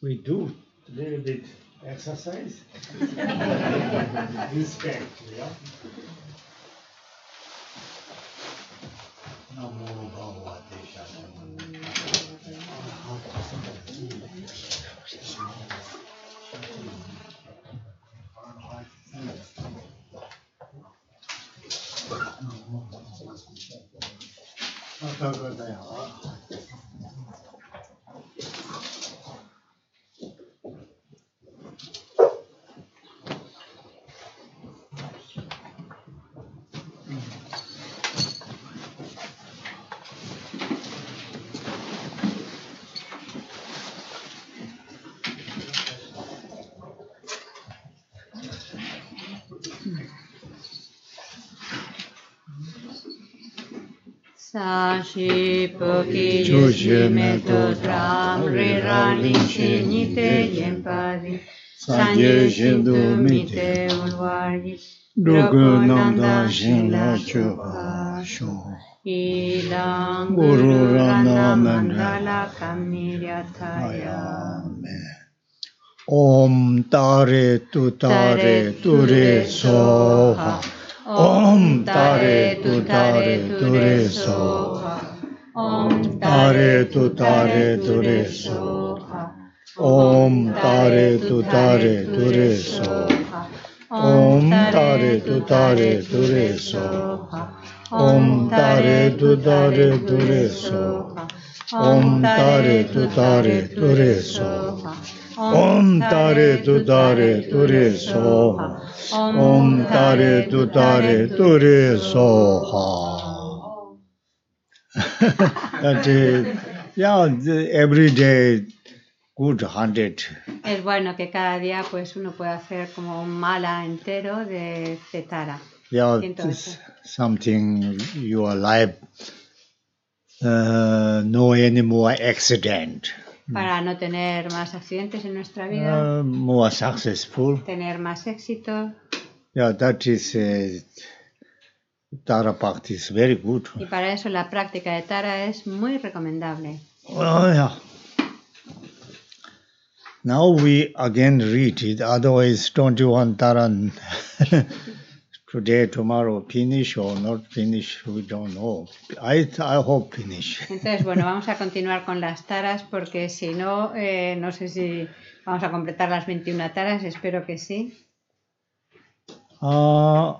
we do a little bit exercise. Respect, yeah. Отца și păchiște me tot ramre ralice nite empari. Să ieșim dumite un vari. Rugă n-am dat și la ceva ilang gururana mandala kamiryataya Om tare tu tare ture soha Om Tare Tutare Ture Soha. Om Tare Tutare Ture Soha. Om Tare Tutare Ture Soha. Om Tare Tutare Ture Soha. Om Tare Tutare Ture Soha. Om Tare Tutare Ture Soha. Om tare tu tare ture soha. Om tare tu tare ture soha. that is, every day good hundred. Es bueno que cada día pues uno pueda hacer como un mala entero de cetara. Yeah, something your life, uh, no anymore accident para mm. no tener más accidentes en nuestra vida. Uh, ah, more successful. Tener más éxito. Yeah, that is uh, Tara practice very good. Y para eso la práctica de Tara es muy recomendable. Oh, yeah. Now we again read it. Otherwise, 21 Taran. Entonces, bueno, vamos a continuar con las taras porque si no, eh, no sé si vamos a completar las 21 taras, espero que sí. Uh,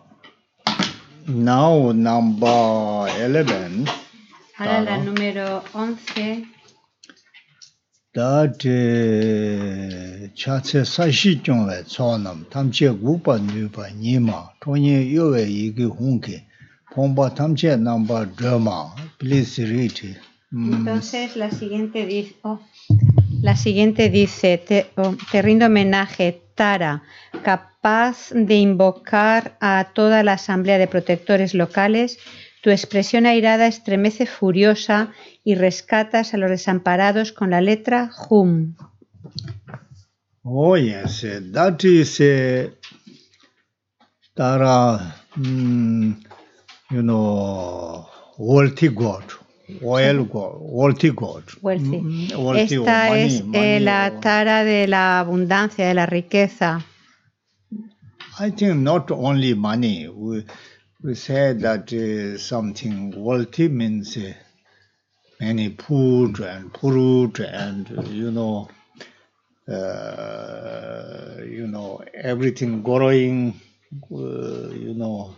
now number 11. Ahora la número 11. 다 차체 사시 좀에 초남 탐제 구바 뉴바 니마 토니 요에 이게 홍게 pomba tamche namba drama please read entonces la siguiente dice oh, la siguiente dice te, oh, te rindo homenaje Tara capaz de invocar a toda la asamblea de protectores locales tu expresión airada estremece furiosa y rescatas a los desamparados con la letra Hum. Oh yes, that is uh, TARA mm, you know, wealthy God. wealthy God. Mm, Esta es eh, la tara de la abundancia, de la riqueza. I think not only money. We, we said that uh, something worthy means uh, many food and fruit and uh, you know uh, you know everything growing you know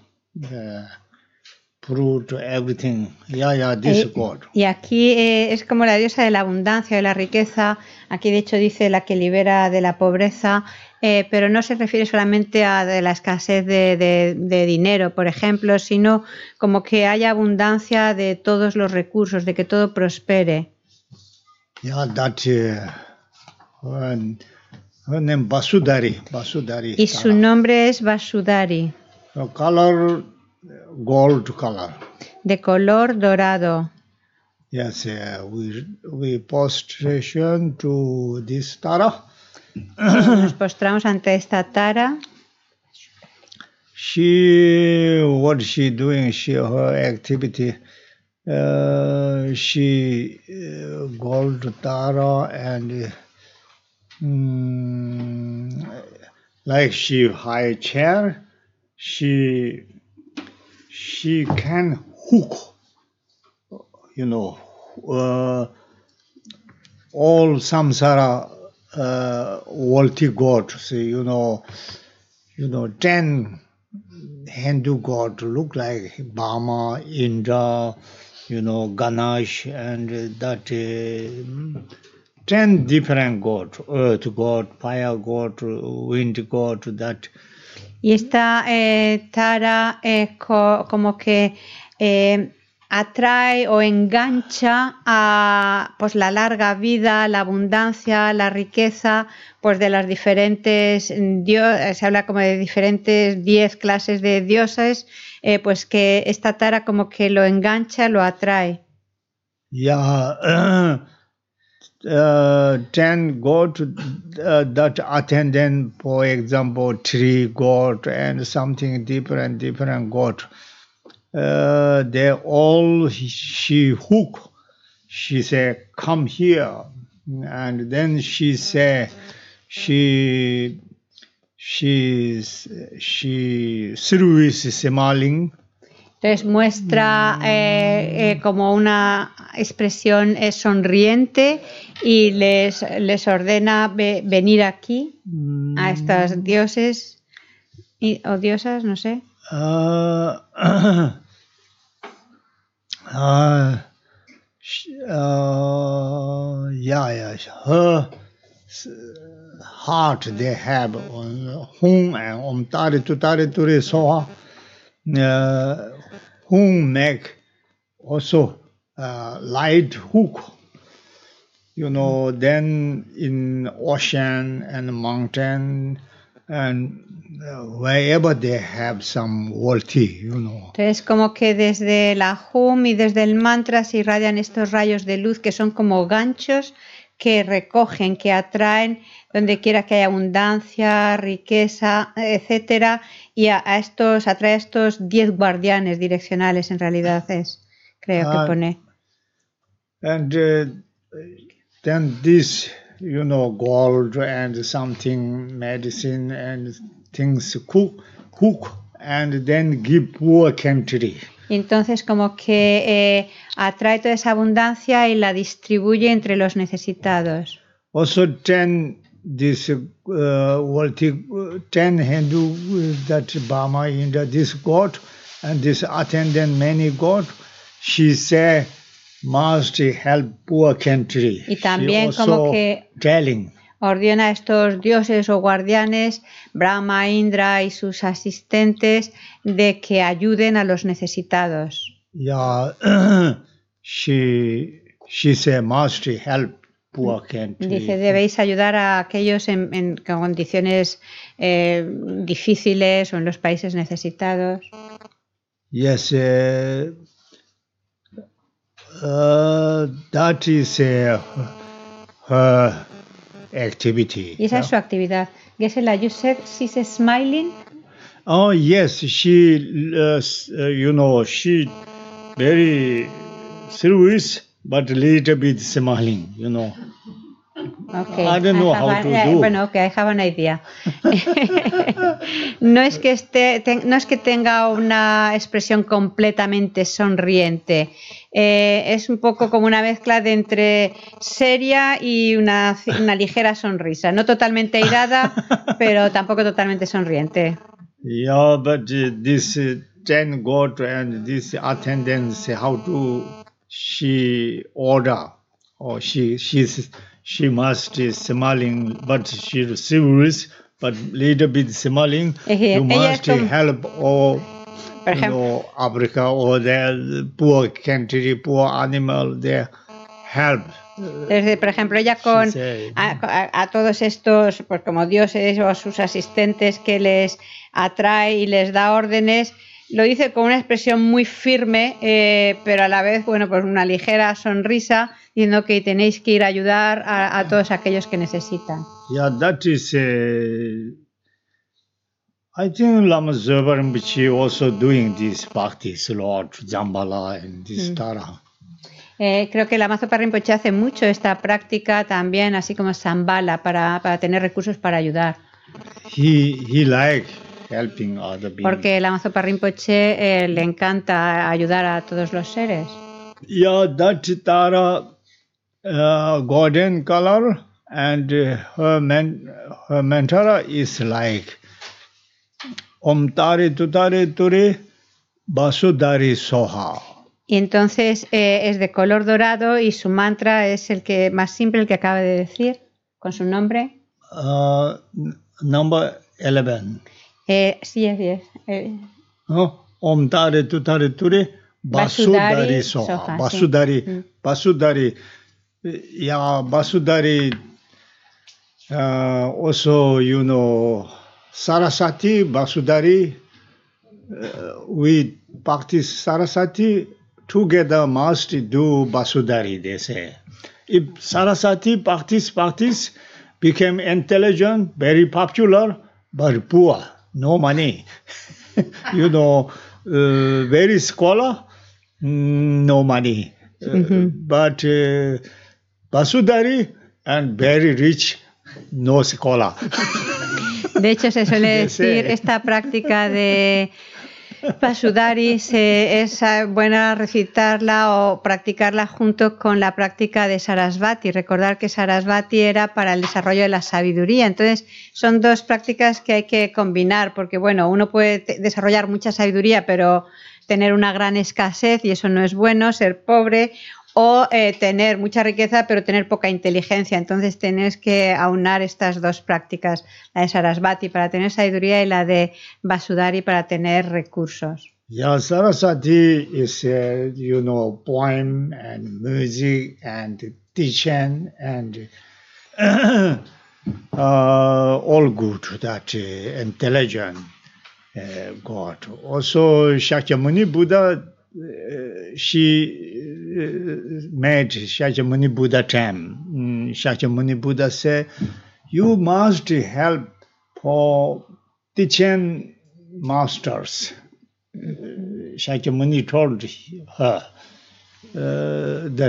fruit everything yeah yeah this eh, God. y aquí eh, es como la diosa de la abundancia de la riqueza aquí de hecho dice la que libera de la pobreza eh, pero no se refiere solamente a la escasez de, dinero, por ejemplo, sino como que haya abundancia de todos los recursos, de que todo prospere. Ya, un, un em Basudari, y su nombre es Basudari. De color dorado. Yes, uh, we, we to this tara. Nos postramos ante esta Tara. She, what she doing? She her activity. Uh, she uh, gold Tara and um, like she high chair. She she can hook. You know, uh, all samsara uh, worldly god, so you know, you know, 10 Hindu god look like Bama, Indra, you know, Ganesh, and that uh, 10 different god, earth god, fire god, wind god, that. Y esta eh, Tara es eh, co como que eh, atrae o engancha a pues la larga vida, la abundancia, la riqueza, pues de las diferentes dios, se habla como de diferentes diez clases de dioses, eh, pues que esta tara como que lo engancha, lo atrae. Yeah. Eh, uh, ten go to uh, eh, that attendant, for example, tree god and something different, different god uh, they all she hook. She say, "Come here," and then she say, she she she through is smiling. Entonces muestra eh, eh, como una expresión eh, sonriente y les, les ordena venir aquí a mm. estas dioses y, o diosas, no sé. yeah, yeah. Her heart they have whom and on tari to tari to re uh, whom make also uh, light hook. You know, then in ocean and mountain and es Entonces, como que desde la hum y desde el mantra se irradian estos rayos de luz que son como ganchos que recogen, que atraen donde quiera que haya abundancia, riqueza, etcétera, y a, estos atrae a estos diez guardianes direccionales en realidad es, creo que ah, pone. And uh, then this, you know, gold and something things cook, cook and then give poor country. entonces como que eh, atrae toda esa abundancia y la distribuye entre los necesitados. Also ten this uh, wealthy ten Hindu uh, that Brahma Indra this god and this attendant many god she say must help poor country. Y también She also como que telling ordena a estos dioses o guardianes, Brahma, Indra y sus asistentes, de que ayuden a los necesitados. Ya, she, she must help poor Dice, debéis ayudar a aquellos en, condiciones eh, difíciles o en los países necesitados. Yes, eh, uh, that is eh, activity. Yes, no? su actividad. Gisela, you said she's smiling. Oh yes, she, uh, uh, you know, she very serious, but little bit smiling, you know. Okay. I don't know how to eh, Bueno, que dejaba una idea. no, es que esté, no es que tenga una expresión completamente sonriente. Eh, es un poco como una mezcla de entre seria y una, una ligera sonrisa. No totalmente airada, pero tampoco totalmente sonriente. Yeah, she must be smiling, but she serious, but little bit smiling. Eh, eh, you must help all you know, Africa or the poor country, poor animal, their help. Desde, por ejemplo, ella con a, a, a, todos estos, pues como dioses o a sus asistentes que les atrae y les da órdenes, lo dice con una expresión muy firme, eh, pero a la vez, bueno, pues una ligera sonrisa diciendo que tenéis que ir a ayudar a, todos aquellos que necesitan. that is. Uh, I think also doing this Jambala and this mm. eh, creo que el amazo hace mucho esta práctica también, así como Zambala, para, para tener recursos para ayudar. He, he like helping other beings. Porque el amazo eh, le encanta ayudar a todos los seres. Yeah, that Tara uh, golden color and her, her mantra is like Om Tari Tutari Turi basudari Soha. Y entonces eh, es de color dorado y su mantra es el que más simple, el que acaba de decir, con su nombre. Uh, number 11. Eh, sí, es 10. Eh. No, Om Tare Tutari Ture basudari Soha. basudari mm. basudari yeah, Basudari uh, also, you know, Sarasati Basudari, uh, we practice Sarasati together must do Basudari, they say. If Sarasati practice, practice, became intelligent, very popular, but poor, no money. you know, uh, very scholar, mm, no money. Uh, mm-hmm. But uh, Pasudari and very rich no cola. De hecho, se suele decir esta práctica de Pasudari se, es buena recitarla o practicarla junto con la práctica de Sarasvati. Recordar que Sarasvati era para el desarrollo de la sabiduría. Entonces, son dos prácticas que hay que combinar, porque bueno, uno puede desarrollar mucha sabiduría, pero tener una gran escasez y eso no es bueno, ser pobre, o eh, tener mucha riqueza pero tener poca inteligencia. Entonces tienes que aunar estas dos prácticas, la de Sarasvati para tener sabiduría y la de Vasudhari para tener recursos. Ya Sarasvati is, eh, you know, poem and music and teaching and uh, all good that eh, intelligent God. Also Shakyamuni Buddha she made Shakyamuni Buddha time. Mm, Shakyamuni Buddha said, you must help for teaching masters. Shakyamuni told her, Eh, eh, de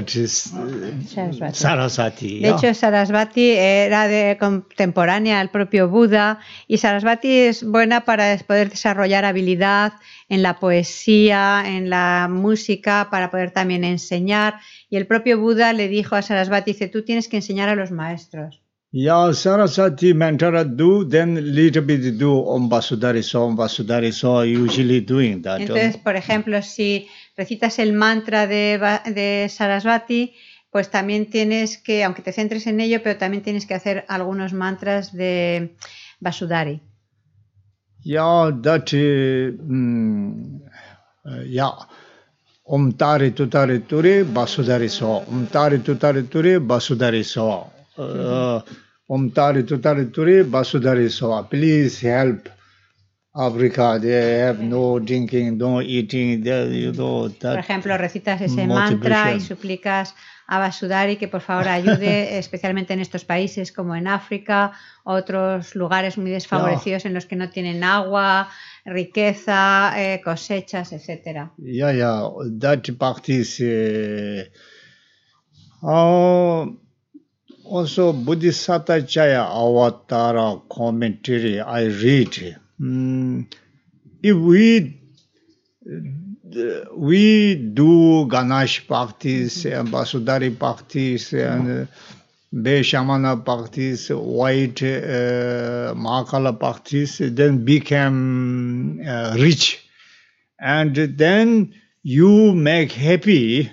hecho, Sarasvati era de contemporánea al propio Buda y Sarasvati es buena para poder desarrollar habilidad en la poesía, en la música, para poder también enseñar. Y el propio Buda le dijo a Sarasvati, dice, tú tienes que enseñar a los maestros. Ya Saraswati Mantra do, then little do on basudari So, on basudari So, usually doing Entonces, por ejemplo, si recitas el mantra de, de Sarasvati, pues también tienes que, aunque te centres en ello, pero también tienes que hacer algunos mantras de Vasudhari ya dachi mm, ya, Om Tari Tutari Turi, Vasudhari So, Om Tari Tutari Turi, Vasudhari So help por ejemplo, recitas ese mantra y suplicas a Basudari que por favor ayude, especialmente en estos países como en África, otros lugares muy desfavorecidos en los que no tienen agua, riqueza, eh, cosechas, etcétera. Ya, ya, eh, oh, Also, Chaya Avatara commentary I read. Mm, if we we do Ganesh parties, and parties, uh, Bhaktis and Beshamana parties, White uh, Mahakala then become uh, rich. And then you make happy,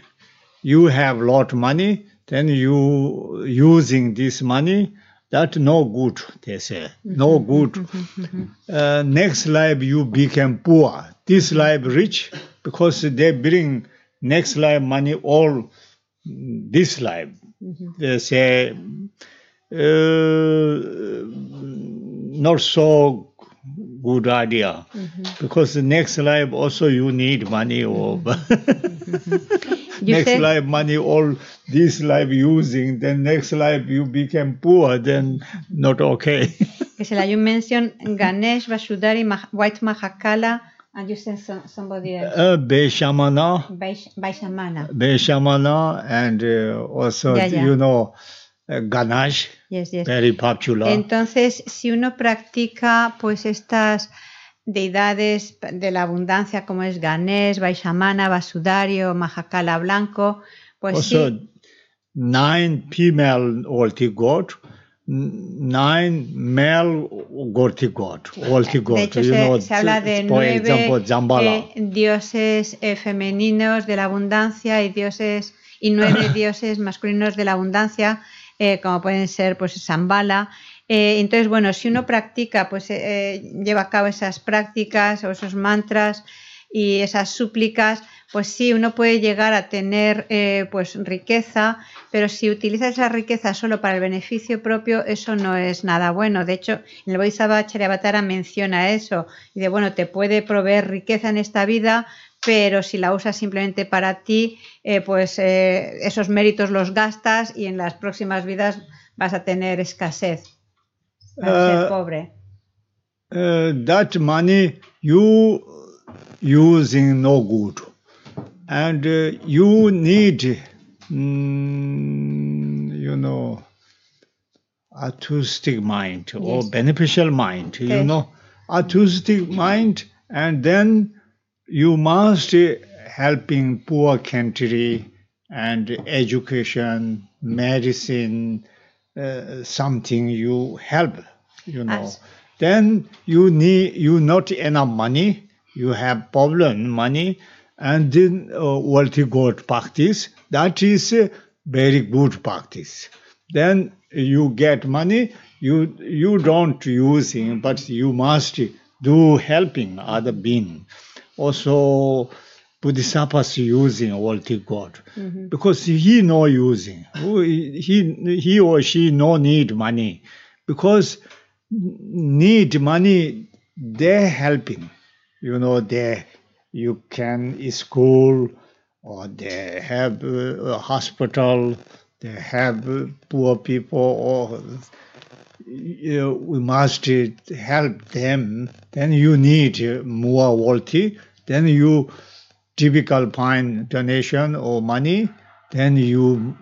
you have lot money, then you using this money that no good they say no mm-hmm, good mm-hmm, mm-hmm, uh, next life you become poor this life rich because they bring next life money all this life they say uh, not so good idea mm-hmm. because the next life also you need money or mm-hmm. Mm-hmm. next life money all this life using then next life you become poor then not okay Gisela, you mentioned Ganesh Vasudhari White Mahakala and you said some, somebody else. Uh, Beishamana. Beishamana. Beishamana and uh, also yeah, yeah. you know Eh, ganache, Entonces, si uno practica pues estas deidades de la abundancia como es Ganesh, Vaishamana, Vasudario, Mahakala Blanco, pues sí. nine female eh, De hecho, se, habla de nueve eh, dioses femeninos de la abundancia y dioses y nueve dioses masculinos de la abundancia eh, como pueden ser pues Zambala. Eh, entonces, bueno, si uno practica, pues eh, lleva a cabo esas prácticas o esos mantras y esas súplicas, pues sí, uno puede llegar a tener pues riqueza, pero si utiliza esa riqueza solo para el beneficio propio, eso no es nada bueno. De hecho, el Bodhisattva Charyavatara menciona eso, y de bueno, te puede proveer riqueza en esta vida, pero si la usas simplemente para ti, eh, pues eh, esos méritos los gastas y en las próximas vidas vas a tener escasez, vas a ser eh, pobre. that money you using no good, and you need, mm, you know, artistic mind yes. or beneficial mind. You know, artistic mind, and then you must helping poor country and education, medicine, uh, something you help, you know. Then you need you not enough money, you have problem money, and then uh, wealthy God practice. That is uh, very good practice. Then you get money, you you don't using, but you must do helping other being also bodhisattvas using Almighty God mm-hmm. because he no using he he or she no need money because need money they helping you know they you can school or they have a uh, hospital they have poor people or you know, we must help them. Then you need more worthy. Then you typical find donation or money. Then you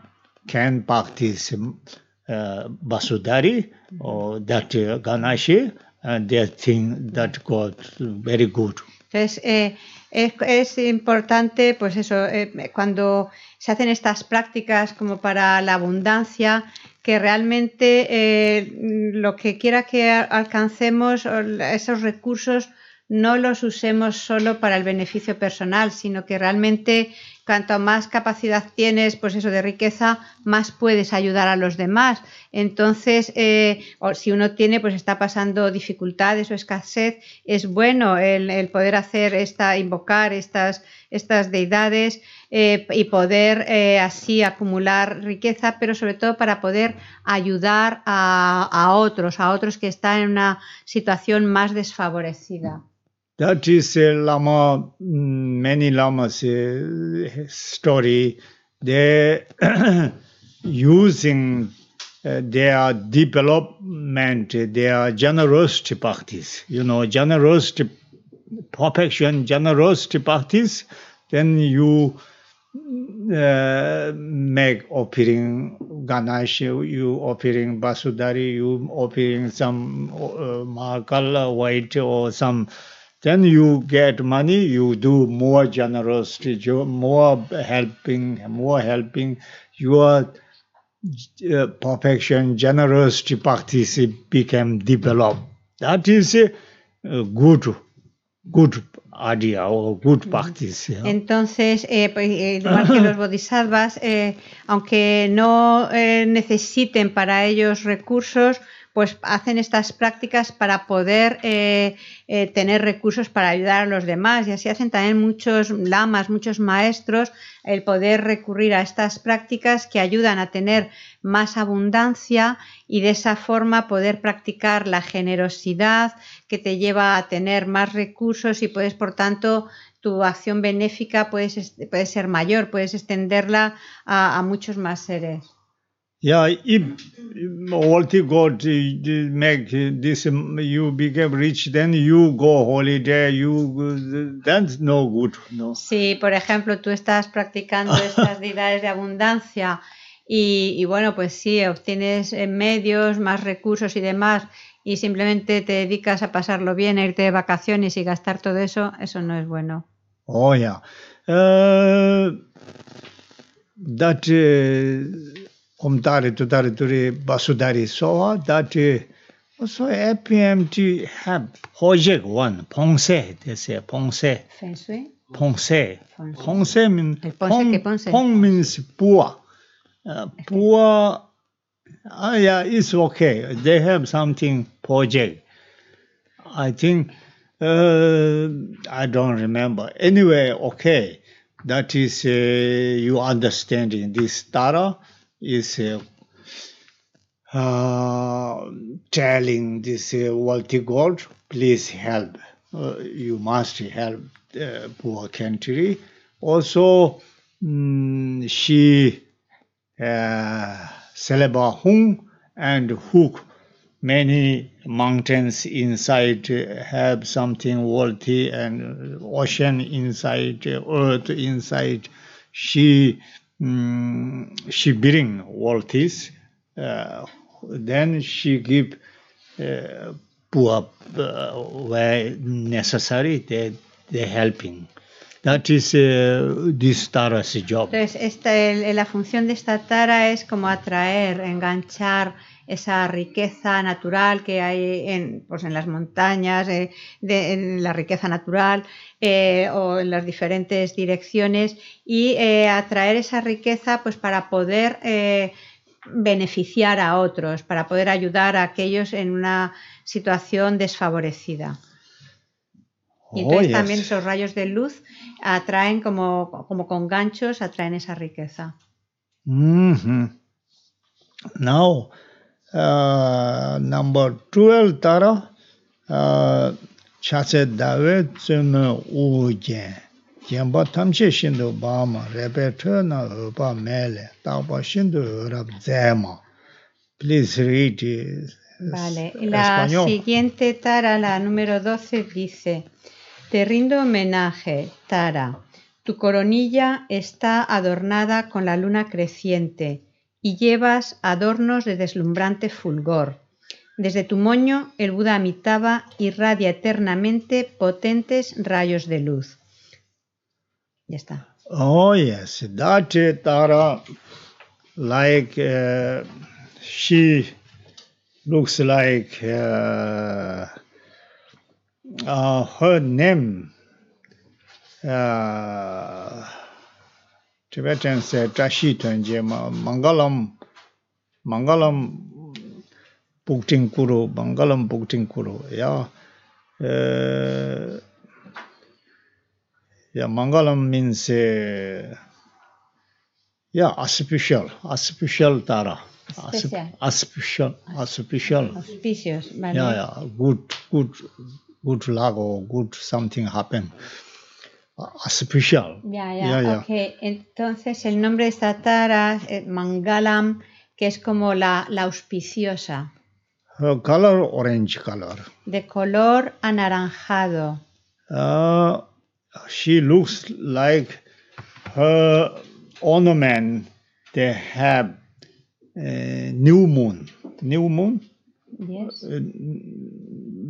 can practice uh, basudari or that uh, ganache and that thing that got very good. Entonces, eh, es, importante, pues eso, eh, cuando se hacen estas prácticas como para la abundancia, que realmente eh, lo que quiera que alcancemos, esos recursos, no los usemos solo para el beneficio personal, sino que realmente cuanto más capacidad tienes, pues eso, de riqueza, más puedes ayudar a los demás. Entonces, eh, si uno tiene, pues está pasando dificultades o escasez, es bueno el, poder hacer esta, invocar estas, deidades eh, y poder eh, así acumular riqueza, pero sobre todo para poder ayudar a otros, a otros que están en una situación más desfavorecida. that is a lama, mm, many lamas' story. They using uh, their development, their generosity practice, you know, generosity, perfection, generosity practice, then you uh, make offering Ganesh, you offering Basudari, you offering some uh, white or some then you get money you do more generosity more helping more helping your uh, perfection generosity practice became developed that is a good good Idea or good mm-hmm. practice. ¿no? Entonces, eh, pues, eh, igual que los bodhisattvas, eh, aunque no eh, necesiten para ellos recursos, pues hacen estas prácticas para poder eh, eh, tener recursos para ayudar a los demás y así hacen también muchos lamas, muchos maestros el poder recurrir a estas prácticas que ayudan a tener más abundancia y de esa forma poder practicar la generosidad que te lleva a tener más recursos y puedes por tanto tu acción benéfica puede ser mayor, puedes extenderla a muchos más seres. Yeah, if this, um, you become rich, then you go holiday, no good. No. Si, por ejemplo, tú estás practicando estas deidades de abundancia y, bueno, pues sí, obtienes eh, medios, más recursos y demás, y simplemente te dedicas a pasarlo bien, a irte de vacaciones y gastar todo eso, eso no es bueno. Oh yeah, uh, that. Eh, kombëtare të tare të ri basudari soa, so. oso uh, APMT hab project one, Pongse, they say Pongse. Feng Shui? Pongse. Pongse mean, eh, Pong, eh, Pong means Bua. Uh, ah, yeah, it's okay. They have something project. I think, uh, I don't remember. Anyway, okay. That is, uh, you understanding this data is uh, uh, telling this uh, gold, please help. Uh, you must help poor country. Also, mm, she uh, Hung and Hook. Many mountains inside have something worthy and ocean inside, earth inside. She Mm, she bring all this. Uh, then she give uh, poor uh, where necessary. the helping. That is uh, this tara's job. Entonces, esta, el, la función de esta tara es como atraer, enganchar, esa riqueza natural que hay en, pues, las montañas, eh, en la riqueza natural eh, o en las diferentes direcciones y eh, atraer esa riqueza pues para poder beneficiar a otros, para poder ayudar a aquellos en una situación desfavorecida. Y entonces también esos rayos de luz atraen como, con ganchos, atraen esa riqueza. No... Uh, number 12 Tara. Uh, chase dawe tsune ujen. Jenpa tamche shindu bama, rebe tuna upa mele, tapa shindu urab zema. Please read Vale, la siguiente Tara, la número 12, dice, te rindo homenaje, Tara, tu coronilla está adornada con la luna creciente y llevas adornos de deslumbrante fulgor. Desde tu moño el Buda Amitabha irradia eternamente potentes rayos de luz. Ya está. Oh yes, Tara, like uh, she looks like uh, uh, her name. Tibetan se trashi tuanje ma mangalam, mangalam bukting kuru, mangalam bukting kuru, ya, e, ya mangalam min se, ya auspicial, auspicial good, luck or good something happen. especial. Ah, ya, ya, ya, Okay. Entonces, el nombre de esta Tara, eh, Mangalam, que es como la, la auspiciosa. Her eh, color orange color. De color anaranjado. Uh, she looks like her ornament they have eh, new moon. New moon? Yes.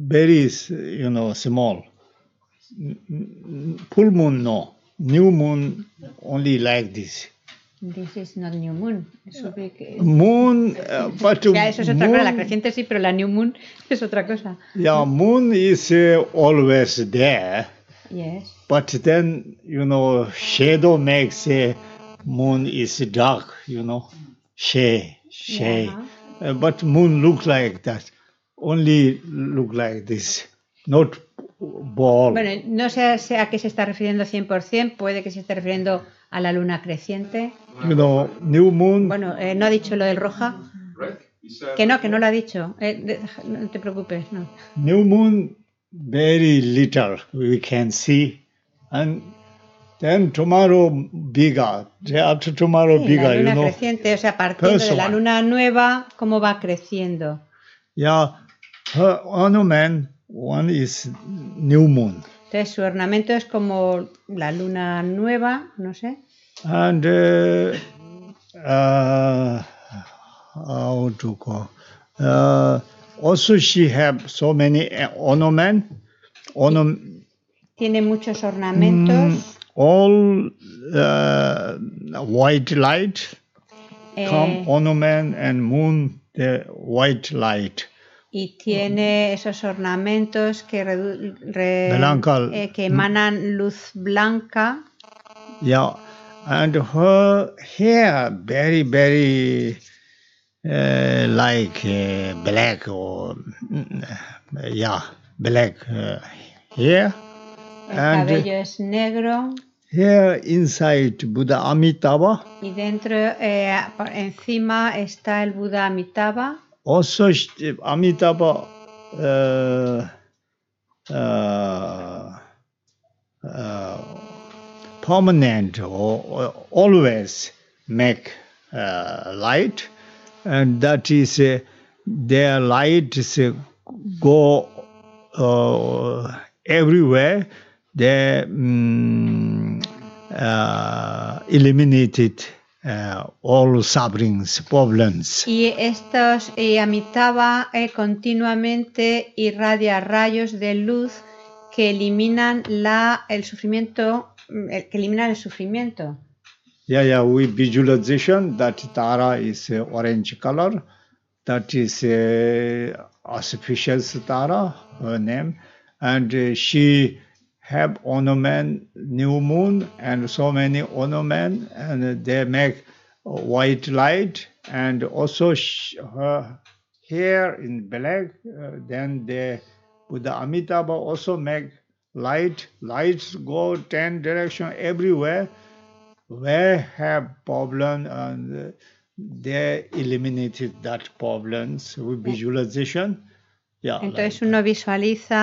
berries, you know, small. full moon no new moon only like this This is not new moon. Que... Moon, uh, but ya, eso es otra cosa. La creciente sí, pero la new moon es otra cosa. Yeah, moon is uh, always there. Yes. But then you know, shadow makes uh, moon is dark. You know, shade, shade. Yeah. Uh, but moon look like that. Only look like this. Not Bueno, no sé a qué se está refiriendo 100%, puede que se esté refiriendo a la luna creciente. No, New Moon. Bueno, eh, no ha dicho lo del roja. Que no, que no lo ha dicho. Eh, no te preocupes, New Moon, very little we can see. And then tomorrow bigger. After tomorrow sí, bigger, la luna creciente, o sea, partiendo de la luna nueva, cómo va creciendo. Yeah, her Man. One is new moon. Entonces su ornamento es como la luna nueva, no sé. And uh, uh, Uh, also she have so many uh, ornament. Tiene muchos ornamentos. Mm, all uh, white light. Eh. come ornament and moon the white light y tiene esos ornamentos que, re, eh, que emanan luz blanca. Yeah, and her hair very very uh, like uh, black or mm, yeah black uh, hair. El and cabello es negro. Here inside Buddha Amitabha. Y dentro eh, encima está el Buda Amitabha. 어서 아미타바 어어 permanent uh, always make uh, light and that is uh, their light go everywhere they um, uh, Eh, all Y estos y eh, Amitabha eh, continuamente irradia rayos de luz que eliminan la, el sufrimiento, mm, que eliminan el sufrimiento. Yeah, yeah, we visualization that Tara is uh, orange color. That is a uh, auspicious Tara, her name. And uh, she have ornament new moon and so many ornament and they make white light and also her hair in black uh, then they buddha amitabha also make light lights go 10 direction everywhere where have problem and they eliminated that problems with visualization yeah and like entonces uno visualiza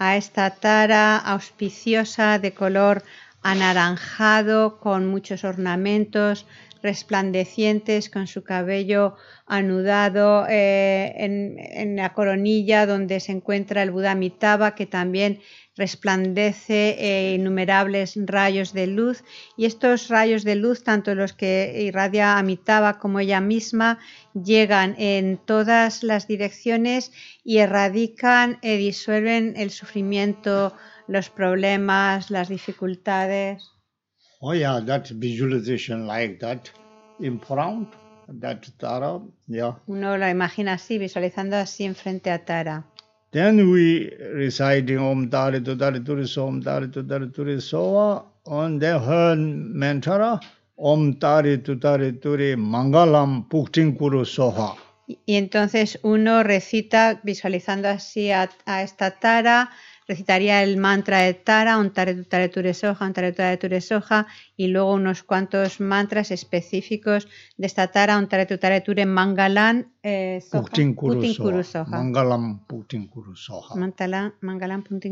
a esta tara auspiciosa de color anaranjado con muchos ornamentos resplandecientes con su cabello anudado eh, en, la coronilla donde se encuentra el Buda Mitaba que también resplandece eh, innumerables rayos de luz y estos rayos de luz, tanto los que irradia Amitabha como ella misma, llegan en todas las direcciones y erradican, y eh, disuelven el sufrimiento, los problemas, las dificultades. Oh, like that that Tara, Uno la imagina así, visualizando así enfrente a Tara. Then we reciting Om tare to Dari Turi So Om Dari to Dari Turi Soa on the her mantra Om tare to Dari Turi Mangalam Puktin Kuru Soha. Y entonces uno recita visualizando así a, a esta Tara recitaría el mantra de Tara, un taretu soja, un taretu tareture soja, y luego unos cuantos mantras específicos de esta Tara, un taretu mangalan eh, soja. Mangalan putin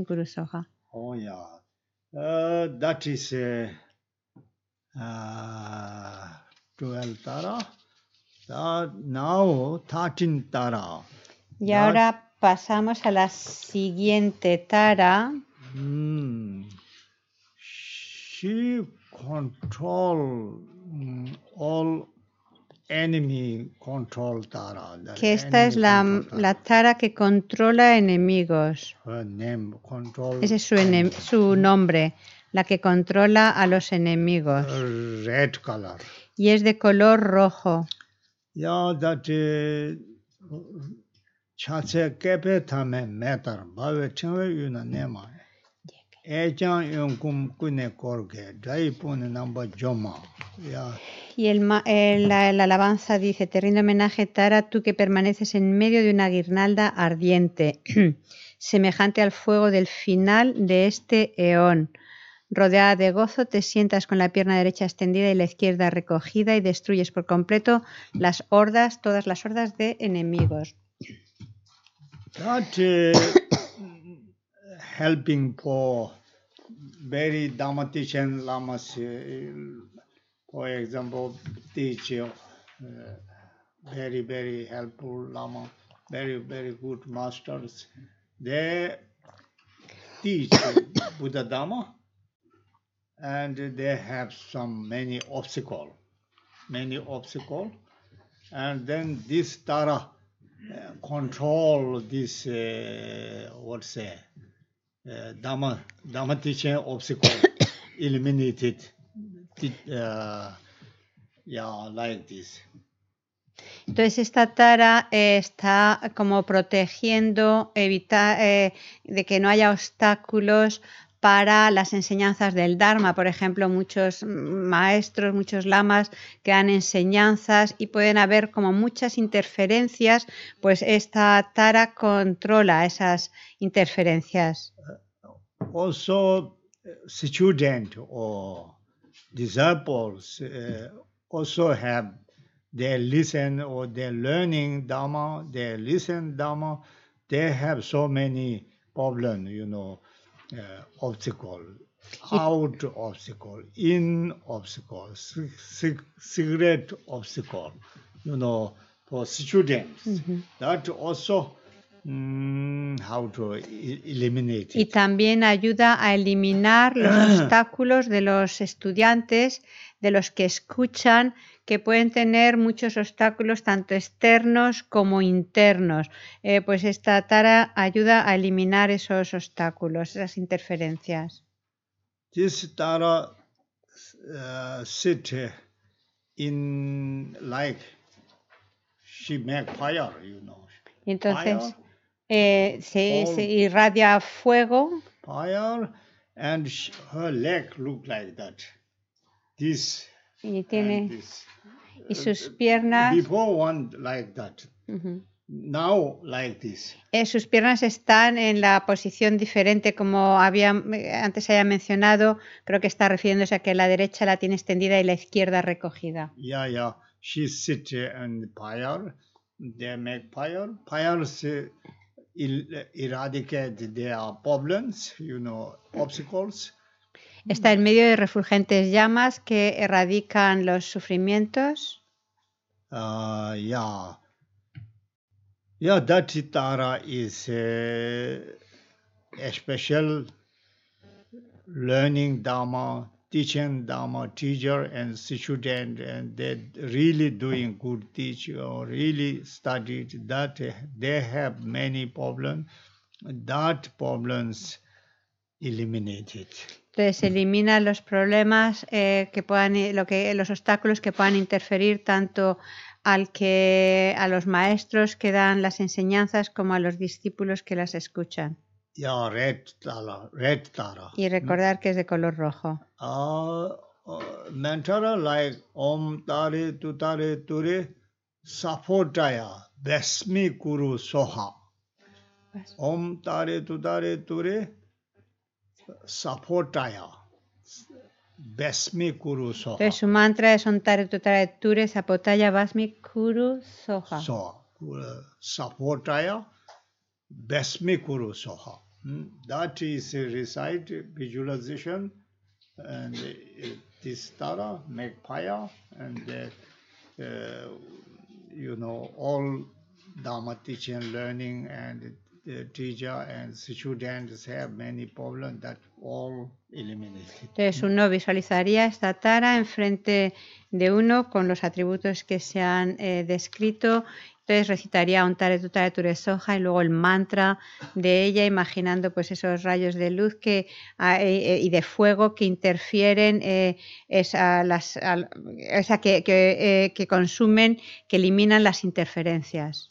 kuru soja. soja. Oh yeah, uh, that is uh, uh, Tara. now 13 Tara. Y ahora pasamos a la siguiente tara. control esta es la, tara. que controla enemigos. Ese es su, nombre, la que controla a los enemigos. Y es de color rojo. Eh, y el, la, la, alabanza dice, te rindo homenaje, Tara, tú que permaneces en medio de una guirnalda ardiente, semejante al fuego del final de este eón. Rodeada de gozo, te sientas con la pierna derecha extendida y la izquierda recogida y destruyes por completo las hordas, todas las hordas de enemigos. not helping poor, very Dhammatischen lamas. Uh, for example, teach uh, very, very helpful lama, very, very good masters. They teach Buddha Dhamma and they have some many obstacle, many obstacle. And then this Tara, Eh, control this uh, eh, what's say eh, dama obstacle eliminated ya yeah like this Entonces esta tara está como protegiendo, evitar de que no haya obstáculos para las enseñanzas del Dharma. Por ejemplo, muchos maestros, muchos lamas que dan enseñanzas y pueden haber como muchas interferencias, pues esta tara controla esas interferencias. Uh, also, uh, student or disciples uh, also have their listen or their learning Dharma, they listen Dharma, they have so many problems, you know. Uh, obstacle, out obstacle, in obstacle, cigarette obstacle, you know, for students. That also mm, how to e-, eliminate it. Y también ayuda a eliminar los obstáculos de los estudiantes de los que escuchan, que pueden tener muchos obstáculos, tanto externos como internos. Eh, pues esta tara ayuda a eliminar esos obstáculos, esas interferencias. This tara eh, sit in like she make fire, you know. Y entonces eh, se, irradia fuego. and her leg look like that y tiene y uh, sus piernas. Before one like that. Now like this. Eh, sus piernas están en la posición diferente como había eh, antes haya mencionado. Creo que está refiriéndose a que la derecha la tiene extendida y la izquierda recogida. Yeah, yeah. She sit on uh, pyre. They make pyre. Pyres uh, eradicate their problems, you know, obstacles. Está en medio de refulgentes llamas que erradican los sufrimientos. Uh, yeah. Yeah, that Tara is eh, a, special learning Dharma, teaching Dharma, teacher and student, and they really doing good teach or really studied that they have many problems. That problems eliminated. Entonces elimina los problemas eh, que puedan, lo que, los obstáculos que puedan interferir tanto al que, a los maestros que dan las enseñanzas como a los discípulos que las escuchan. Y recordar que es de color rojo. Ah, ah, om TARE ture Sapotaya Soha. Om Supportaya, Basmi Kuru Soha. Entonces su mantra es Ontario Totara Ture Sapotaya Basmi Kuru Soha. So supportaya, Basmi Kuru Soha. Hmm? That is a recite visualization and this Tara, make fire and uh, you know all dhamma teaching, learning and Uh, Entonces uno visualizaría esta tara enfrente de uno con los atributos que se han eh, descrito. Entonces recitaría un Tara Ture Soja y luego el mantra de ella, imaginando pues esos rayos de luz que, eh, eh, y de fuego que interfieren, esa, que consumen, que eliminan las interferencias.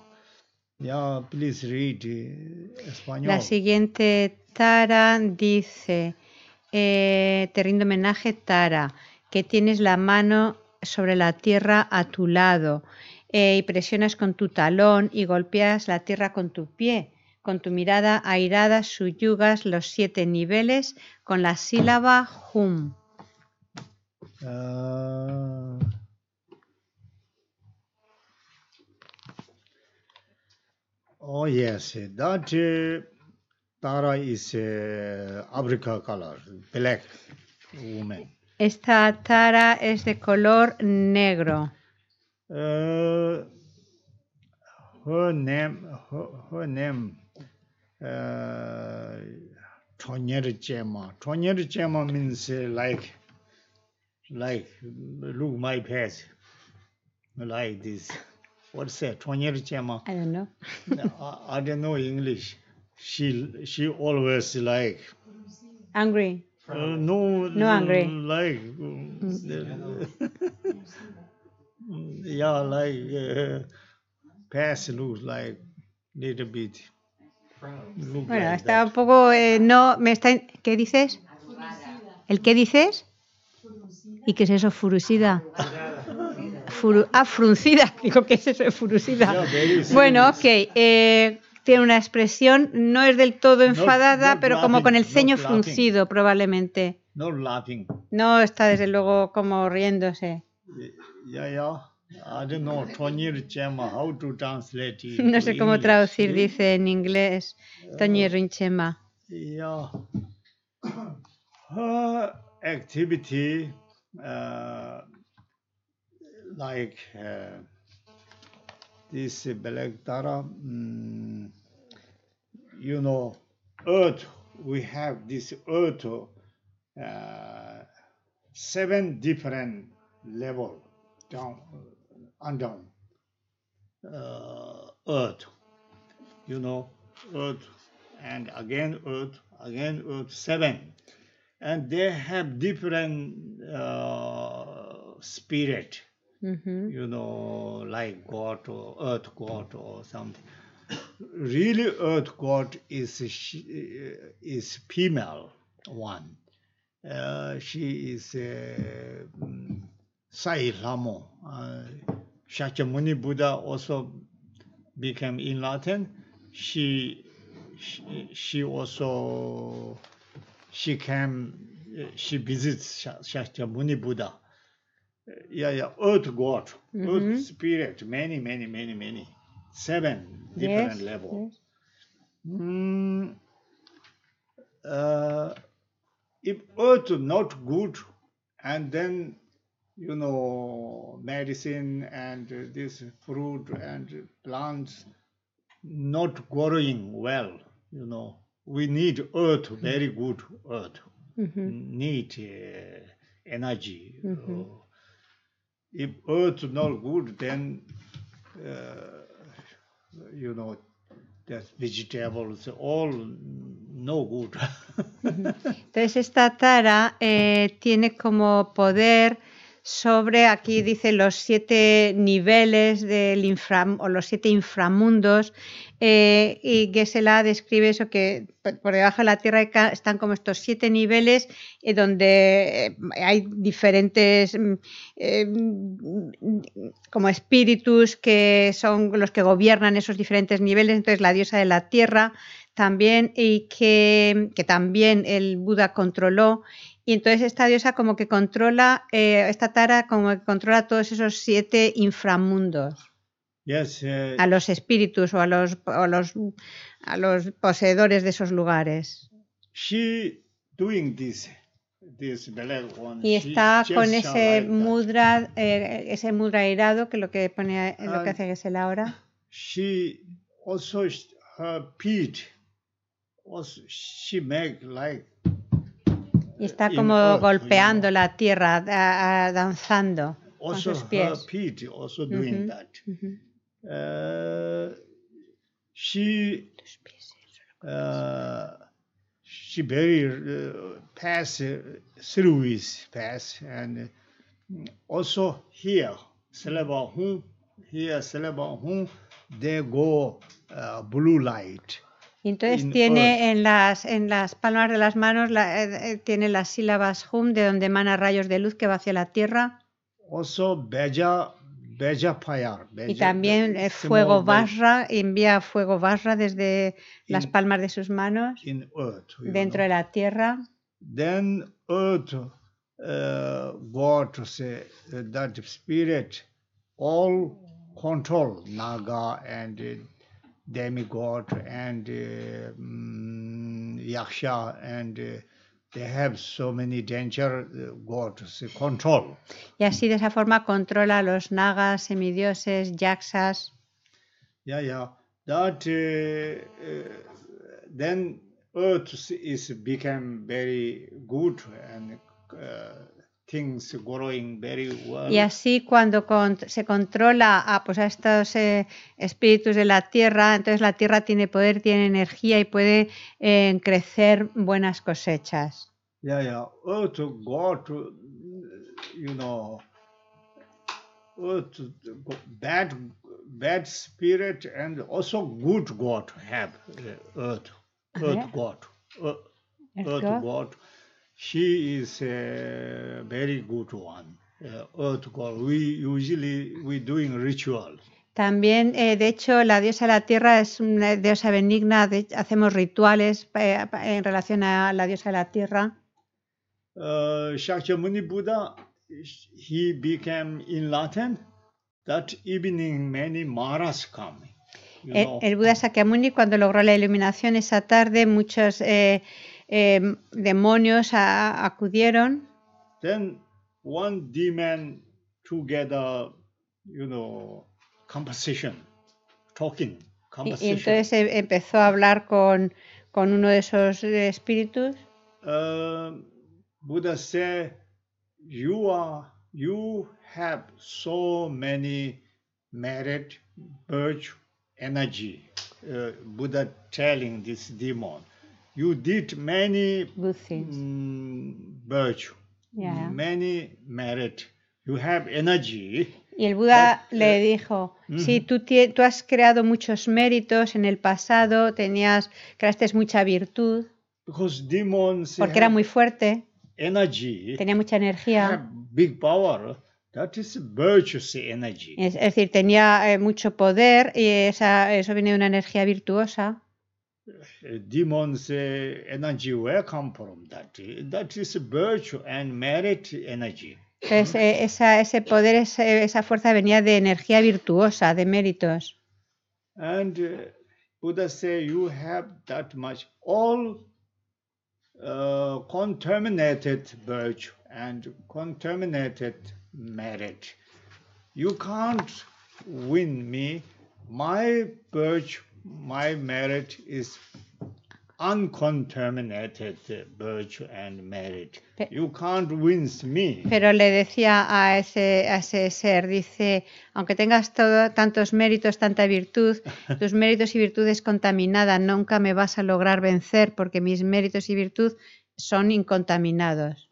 please eh, La siguiente Tara dice, eh, te rindo homenaje Tara, que tienes la mano sobre la tierra a tu lado eh, y presionas con tu talón y golpeas la tierra con tu pie. Con tu mirada airada suyugas los siete niveles con la sílaba hum. Ah. Oh yes, that uh, Tara is uh, Africa color, black woman. Esta Tara es de color negro. Uh, her name, her, her name, uh, Tonyer Jema. Tonyer Jema means uh, like, like, look my face, like this. what's that, 20th I don't know. I, I, don't know English. She she always like angry. Uh, no, no angry. Like mm. yeah, like uh, past like little bit. bueno, está un poco eh, no me está ¿qué dices? ¿El qué dices? ¿Y qué es eso furusida? Ah, fruncida, digo que es eso de bueno, ok. Eh, tiene una expresión, no es del todo enfadada, pero como con el ceño fruncido, probablemente. No está desde luego como riéndose. no sé cómo traducir, dice en inglés Toñir eh, Rinchema. like uh, this Belegdara, um, mm, you know, earth, we have this earth, uh, seven different level down and down uh, earth, you know, earth and again earth, again earth, seven. And they have different uh, spirit mm-hmm. you know, like God or Earth God or something. Really, Earth God is she, is female one. Uh, she is uh, Sai Lamo. Uh, Shakyamuni Buddha also became in Latin. She she, she also she came uh, she visits Shakyamuni Buddha yeah, yeah, earth god, mm-hmm. earth spirit, many, many, many, many, seven different yes, levels. Yes. Mm, uh, if earth not good, and then you know medicine and uh, this fruit and plants not growing well, you know, we need earth, very good earth, mm-hmm. need uh, energy. Mm-hmm uh, if earth oh, not good, then uh, you know that vegetables all no good. Entonces esta tara eh, tiene como poder sobre, aquí dice, los siete niveles del o los siete inframundos, eh, y Gesela describe eso, que por debajo de la Tierra están como estos siete niveles eh, donde eh, hay diferentes mm, mm, como espíritus que son los que gobiernan esos diferentes niveles, entonces la diosa de la Tierra también, y que, que también el Buda controló y entonces esta diosa como que controla, eh, esta Tara como que controla todos esos siete inframundos. Eh, a los espíritus o a los, a los poseedores de esos lugares. She doing this, this one, y está con eh, ese mudra, ese mudra irado que lo que pone, lo que ah, hace el ahora. She also her feet she like y está como golpeando la tierra, a, danzando also con sus pies. Her also doing that. uh, she, uh, she very uh, pass uh, through his pass and uh, also here, syllable here syllable whom, they go uh, blue light entonces tiene en las, en las palmas de las manos eh, eh, tiene las sílabas hum, de donde emana rayos de luz que va hacia la tierra. Oso beja, beja payar, y también eh, el fuego barra, envía fuego barra desde las palmas de sus manos dentro de la tierra. Then earth, uh, God, say, that spirit, all control, Naga and... demigod and uh, mm, yaksha and uh, they have so many danger uh, gods control. Y así de esa forma controla a los nagas, semidioses, yaksas. Yeah, yeah. That uh, uh, then earth is become very good and Well. Y así cuando se controla a, ah, pues, a estos eh, espíritus de la tierra, entonces la tierra tiene poder, tiene energía y puede eh, crecer buenas cosechas. Yeah, yeah. Earth got, you know, earth, bad, bad spirit and also good God have earth, earth God, earth, earth God. También, de hecho, la diosa de la tierra es una diosa benigna. hacemos rituales eh, en relación a la diosa de la tierra. Uh, Shakyamuni Buddha, he became That evening, many maras eh, El, Buda Shakyamuni, cuando logró la iluminación esa tarde, muchos eh, eh, demonios a, acudieron. Then one demon together you know, conversation, talking, conversation. Y, entonces em, empezó a hablar con, con uno de esos eh, espíritus. Uh, Buddha said, you are, you have so many merit, virtue, energy. Uh, Buddha telling this demon you did many mm, many merit. You have energy. Y el Buda le uh, dijo, mm-hmm. si tú, tú has creado muchos méritos en el pasado, tenías, creaste mucha virtud, porque era muy fuerte, energy, tenía mucha energía, big power, that is virtuous energy. Es, decir, tenía eh, mucho poder y esa, eso viene de una energía virtuosa. demons eh, energy where come from that that is virtue and merit energy es, esa, ese poder esa, esa fuerza venía de energía virtuosa de méritos and uh, buddha say you have that much all uh, contaminated virtue and contaminated merit you can't win me my virtue my marriage is uncontaminated virtue and merit. You can't me. Pero le decía a ese, a ese ser, dice, aunque tengas todo, tantos méritos, tanta virtud, tus méritos y virtudes contaminadas, nunca me vas a lograr vencer porque mis méritos y virtud son incontaminados.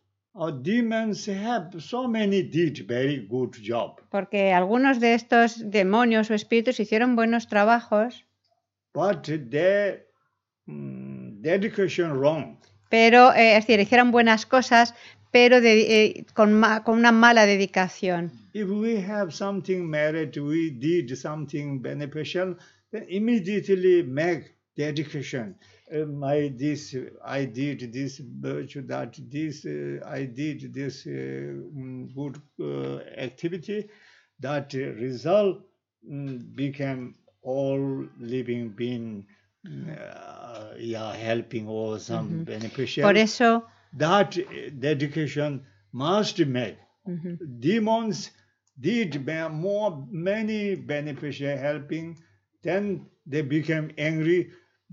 Porque algunos de estos demonios o espíritus hicieron buenos trabajos. but their mm, dedication wrong. Pero, eh, es decir, hicieron buenas cosas, pero de, eh, con, con, una mala dedicación. If we have something merit, we did something beneficial, then immediately make dedication. Um, I this I did this virtue that this uh, I did this uh, mm, good uh, activity that result um, became all living being uh, yeah helping or some mm -hmm. por eso that dedication must be made mm -hmm. demons did more many beneficiary helping then they became angry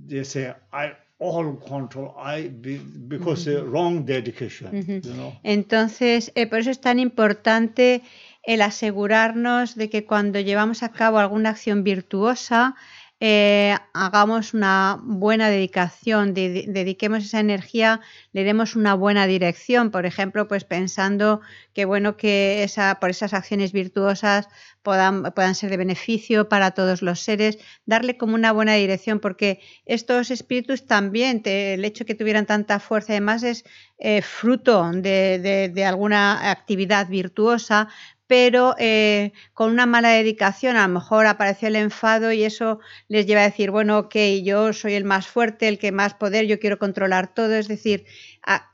they say i all control I because mm -hmm. the wrong dedication mm-hmm. you know? entonces eh, por eso es tan importante el asegurarnos de que cuando llevamos a cabo alguna acción virtuosa, eh, hagamos una buena dedicación, dediquemos esa energía, le demos una buena dirección, por ejemplo, pues pensando que bueno que esa, por esas acciones virtuosas puedan, puedan ser de beneficio para todos los seres, darle como una buena dirección, porque estos espíritus también, el hecho que tuvieran tanta fuerza además es eh, fruto de alguna actividad virtuosa, pero eh, con una mala dedicación a lo mejor aparece el enfado y eso les lleva a decir, bueno, ok, yo soy el más fuerte, el que más poder, yo quiero controlar todo, es decir,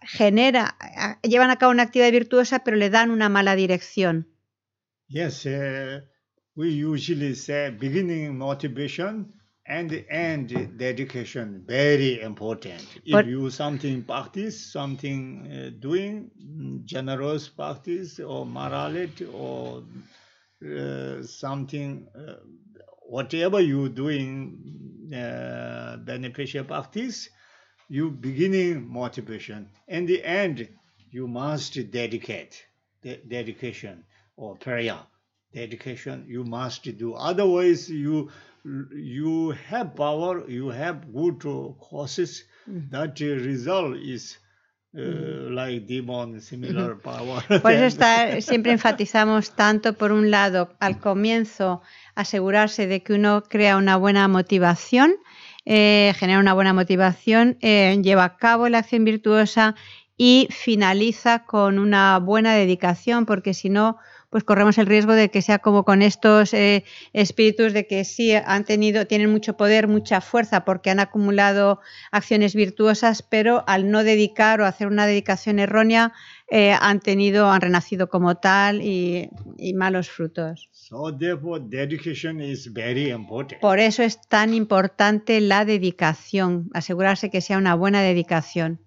genera, llevan a cabo una actividad virtuosa, pero le dan una mala dirección. Yes, eh, we usually say beginning motivation and the end dedication very important if but, you something practice something uh, doing generous practice or morality or uh, something uh, whatever you doing uh, beneficial practice you beginning motivation and the end you must dedicate dedication or prayer dedication you must do otherwise you Por eso siempre enfatizamos tanto, por un lado, al comienzo, asegurarse de que uno crea una buena motivación, eh, genera una buena motivación, eh, lleva a cabo la acción virtuosa y finaliza con una buena dedicación, porque si no, pues corremos el riesgo de que sea como con estos eh, espíritus de que sí han tenido, tienen mucho poder, mucha fuerza, porque han acumulado acciones virtuosas, pero al no dedicar o hacer una dedicación errónea, eh, han tenido, han renacido como tal y, malos frutos. Por eso es tan importante la dedicación, asegurarse que sea una buena dedicación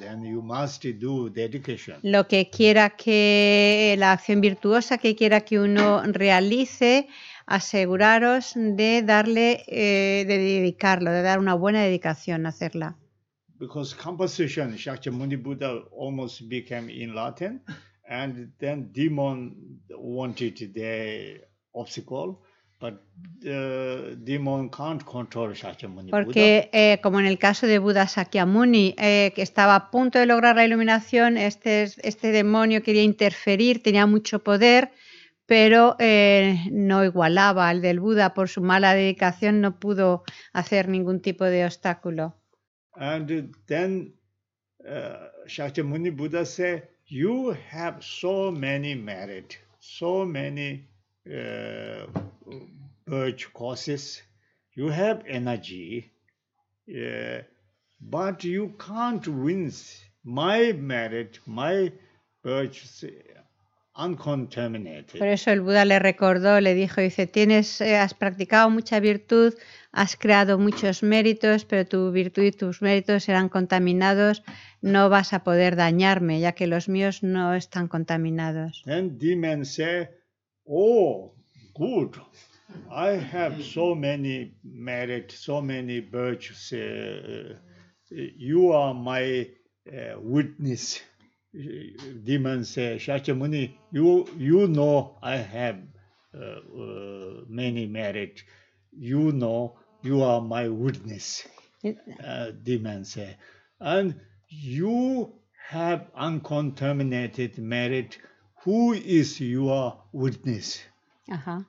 then you must do the education. Lo que quiera que la acción virtuosa que quiera que uno realice, aseguraros de darle, eh, de dedicarlo, de dar una buena dedicación a hacerla. Because composition, Shakyamuni Buddha almost became in Latin, and then demon wanted the obstacle. Uh, Porque, eh, como en el caso de Buda Sakyamuni, eh, que estaba a punto de lograr la iluminación, este, este demonio quería interferir, tenía mucho poder, pero eh, no igualaba al del Buda. Por su mala dedicación, no pudo hacer ningún tipo de obstáculo. And then uh, Shakyamuni Buddha said, You have so many merit, so many Uh, you uh, my my Por eso el Buda le recordó, le dijo, dice, tienes, eh, has practicado mucha virtud, has creado muchos méritos, pero tu virtud y tus méritos serán contaminados, no vas a poder dañarme, ya que los míos no están contaminados. and oh, good. I have so many merit, so many virtues. Uh, uh you are my uh, witness. Uh, demon says, uh, Shakyamuni, you, you know I have uh, many merit. You know you are my witness. Uh, demon says, and you have uncontaminated merit Who is your witness? Ajá.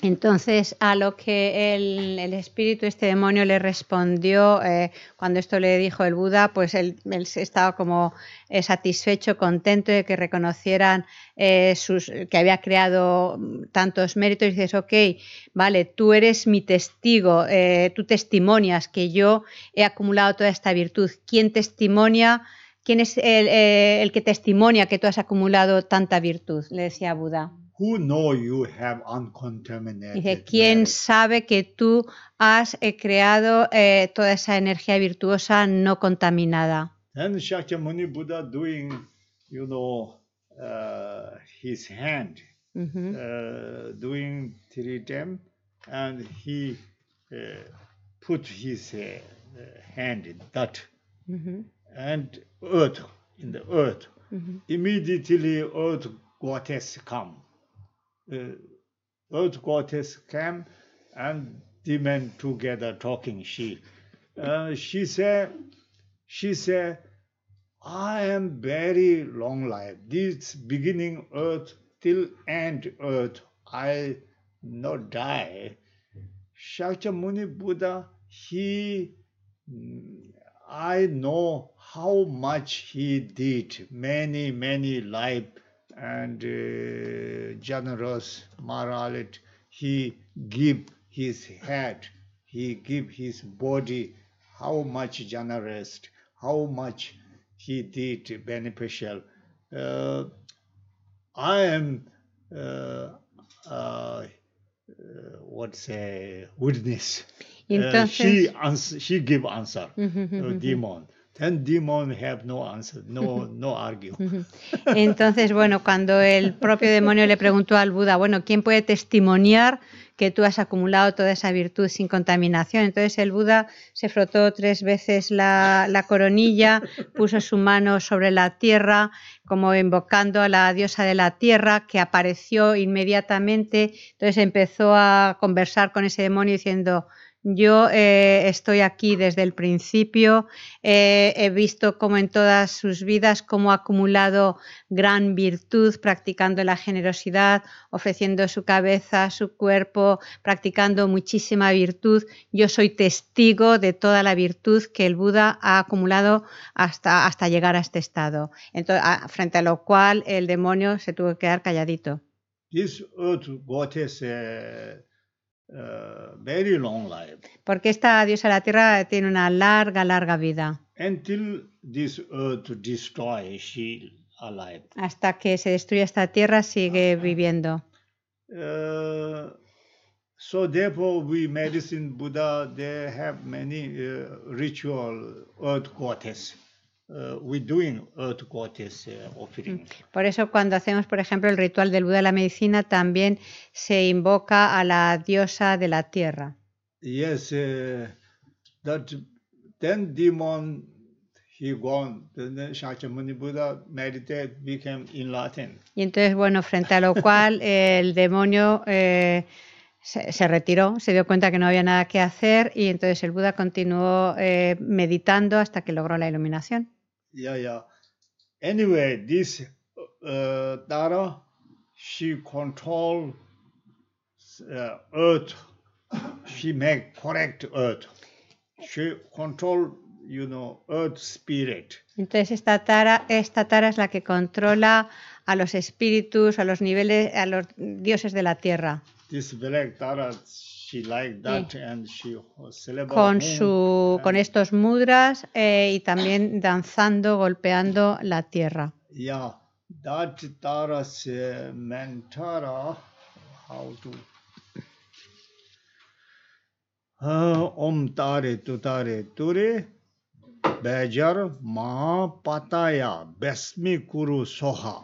Entonces, a lo que el, el, espíritu, este demonio, le respondió, eh, cuando esto le dijo el Buda, pues él, estaba como eh, satisfecho, contento de que reconocieran eh, sus, que había creado tantos méritos. Y dices, ok, vale, tú eres mi testigo, tú testimonias que yo he acumulado toda esta virtud. ¿Quién testimonia? ¿Quién es el, eh, el, que testimonia que tú has acumulado tanta virtud? Le decía Buda. Dice, ¿quién sabe que tú has eh, creado eh, toda esa energía virtuosa no contaminada? Y Shakyamuni Buddha doing, you know, uh, his hand, uh -huh. uh, doing en and he uh, put his uh, hand in that. and earth in the earth. Mm-hmm. Immediately, earth goddess come. Uh, earth goddess came, and demon together talking. She, uh, she said, she said, I am very long life. This beginning earth till end earth, I not die. Shakyamuni Buddha, he, I know how much he did many many life and uh, generous morality he give his head he give his body how much generous how much he did beneficial uh, i am uh, uh, what say witness uh, Entonces, she ans she give answer mm -hmm, demon Ten demon have no no, no argue. Entonces, bueno, cuando el propio demonio le preguntó al Buda, bueno, ¿quién puede testimoniar que tú has acumulado toda esa virtud sin contaminación? Entonces el Buda se frotó tres veces la, la coronilla, puso su mano sobre la tierra, como invocando a la diosa de la tierra, que apareció inmediatamente. Entonces empezó a conversar con ese demonio diciendo, yo eh, estoy aquí desde el principio, eh, he visto como en todas sus vidas, como ha acumulado gran virtud practicando la generosidad, ofreciendo su cabeza, su cuerpo, practicando muchísima virtud. Yo soy testigo de toda la virtud que el Buda ha acumulado hasta, hasta llegar a este estado, frente a lo cual el demonio se tuvo que quedar calladito. Eh, Uh, very long life. Porque esta diosa de la tierra tiene una larga, larga vida. Until this earth destroy, she alive. Hasta que se destruya esta tierra sigue uh ah, -huh. viviendo. Uh, so therefore we medicine Buddha they have many uh, ritual earth goddess. Uh, uh, mm. Por eso cuando hacemos, por ejemplo, el ritual del Buda de la medicina, también se invoca a la diosa de la tierra. Yes, uh, that then demon he gone. Shakyamuni Buddha meditated became Y entonces, bueno, frente a lo cual el demonio eh, se, retiró, se dio cuenta que no había nada que hacer y entonces el Buda continuó eh, meditando hasta que logró la iluminación. Ya, ya. Anyway, this uh, she control uh, earth. she make correct earth. She control, you know, earth spirit. Entonces esta Tara, esta Tara es la que controla a los espíritus, a los niveles, a los dioses de la tierra. This black Tara, sí. con, su, con estos mudras eh, y también danzando, golpeando la tierra. Yeah, that Taras how to. Ah, om Tare Tutare Ture, Bejar Pataya Besmi Kuru Soha.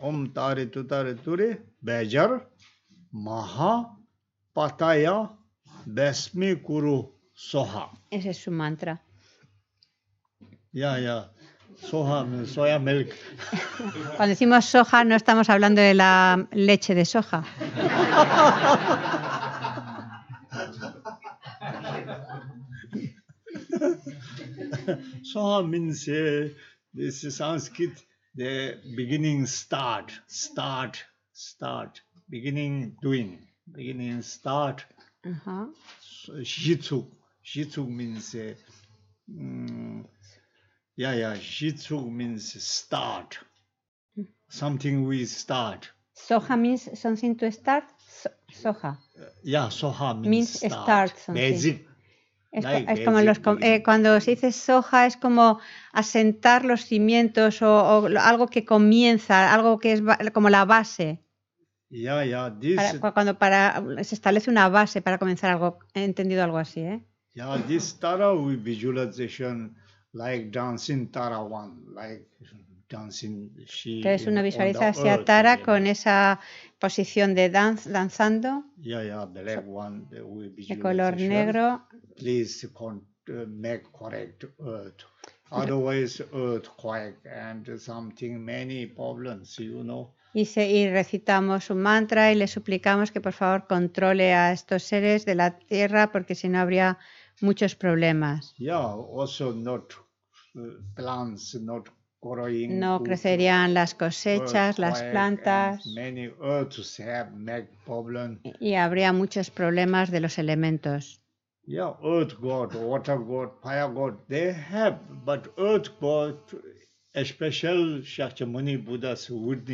Om Tare Tutare Ture, Bejar Maha Pataya Besmi Kuru Soha. Ese es su mantra. Ya, ya. Soja, soya milk. Cuando decimos soja no estamos hablando de la leche de soja. soja means eh, this is Sanskrit the beginning start, start, start, beginning doing beginning start. Uh-huh. means, uh, mm, yeah, yeah, Shizu means start. Something we start. Soha means something to start. So, soja. Uh, yeah, soja means, start. start Es, como los, eh, cuando se dice soja es como asentar los cimientos o algo que comienza, algo que es como la base. Ya, ya. This, para, cuando para, se establece una base para comenzar algo, entendido algo así, ¿eh? Ya this Tara with visualization like dancing Tara one, like dancing she. Que es una visualización Tara con esa posición de danz, danzando. Ya yeah, the so, one with visualization. De color negro. Please con, uh, make correct earth. Otherwise, earthquake and something, many problems, you know y, recitamos un mantra y le suplicamos que por favor controle a estos seres de la tierra porque si no habría muchos problemas. Eh, no crecerían las cosechas, las plantas y habría muchos problemas de los elementos. Especial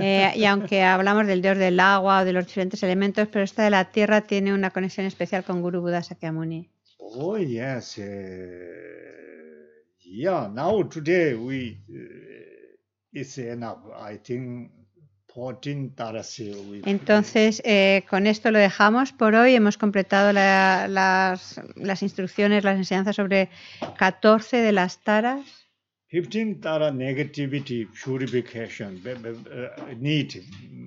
Eh, y aunque hablamos del dios del agua o de los diferentes elementos, pero esta de la tierra tiene una conexión especial con Guru Buda Shakyamuni. Oh, yes. Eh, yeah, now today we. enough. I think entonces, eh, con esto lo dejamos por hoy. Hemos completado las, las, instrucciones, las enseñanzas sobre 14 de las taras. 15 tara negativity purification uh, need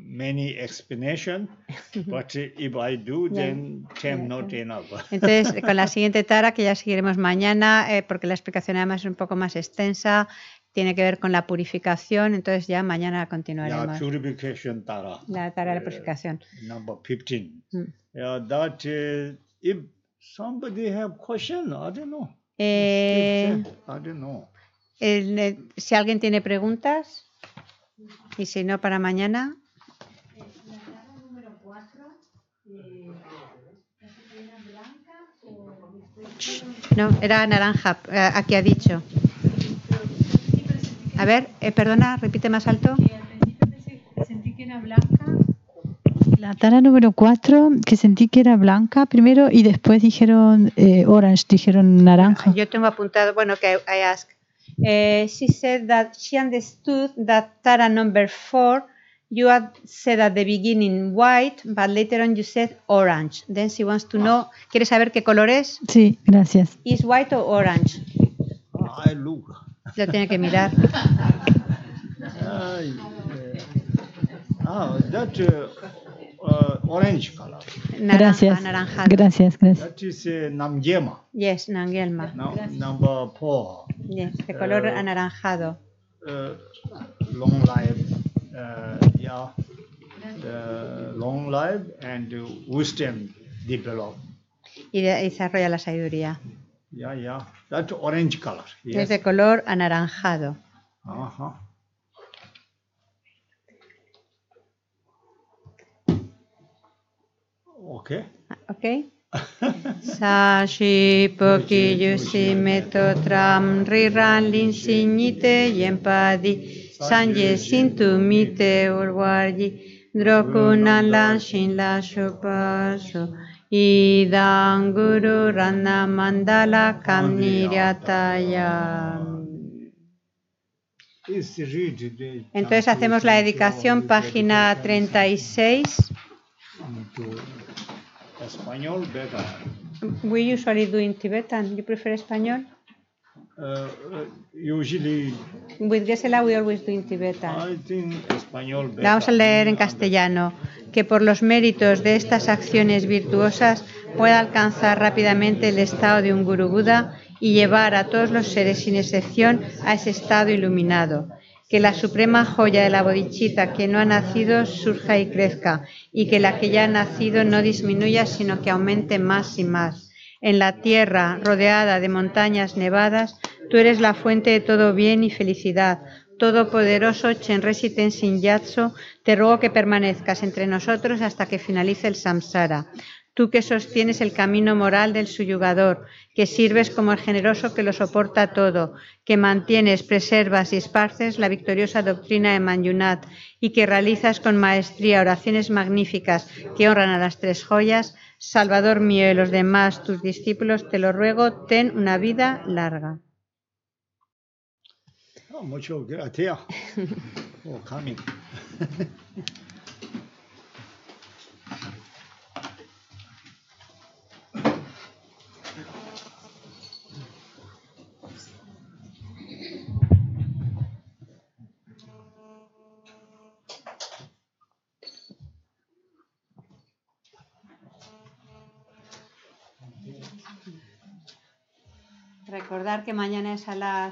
many explanation but if I do then es not enough entonces con la siguiente tara que ya seguiremos mañana eh, porque la explicación además es un poco más extensa tiene que ver con la purificación, entonces ya mañana continuaremos. La purificación tara. La tara de la eh, purificación. number 15. Mm. Yeah, that is, uh, if somebody have question, I don't eh, I don't si alguien tiene preguntas, y si no, para mañana. No, era naranja, eh, aquí ha dicho. A ver, eh, perdona, repite más alto. La tara número 4, que sentí que era blanca primero y después dijeron eh, orange, dijeron naranja. Yo tengo apuntado, bueno, que I, Uh, she said that she understood that Tara number four, you had said at the beginning white, but later on you said orange. Then she wants to know, ¿quieres saber qué color es? Sí, gracias. ¿Is white or orange? I look. Lo tiene que mirar. Ay, eh, ah, that, uh, Uh, orange color. gracias. Gracias, gracias. That is uh, Yes, Namgyelma. number four. Yes, de color uh, anaranjado. long life, yeah, long life and wisdom develop. Y desarrolla la sabiduría. Yeah, yeah. That orange color. Yes. Es de color anaranjado. Ajá. Uh-huh. Okay. Okay. Sashi poki yusi meto tram riran lin y yempadi sanje sintu mite urwarji drokunan lan la shupaso idan guru rana mandala kam Entonces hacemos la dedicación, página 36 español, beta. We usually do in Tibetan. You prefer español? Uh, uh usually. With Gesela we always do in Tibetan. I think español, vamos a leer en castellano. Que por los méritos de estas acciones virtuosas pueda alcanzar rápidamente el estado de un Guru Buda y llevar a todos los seres sin excepción a ese estado iluminado que la suprema joya de la bodichita que no ha nacido surja y crezca, y que la que ya ha nacido no disminuya, sino que aumente más y más. En la tierra rodeada de montañas nevadas, tú eres la fuente de todo bien y felicidad. Todopoderoso Chenresi Tenzin Yatso, te ruego que permanezcas entre nosotros hasta que finalice el samsara tú que sostienes el camino moral del suyugador, que sirves como el generoso que lo soporta todo, que mantienes, preservas y esparces la victoriosa doctrina de Manyunat y que realizas con maestría oraciones magníficas que honran a las tres joyas, Salvador mío y los demás, tus discípulos, te lo ruego, ten una vida larga. Oh, oh, recordar que mañana es a las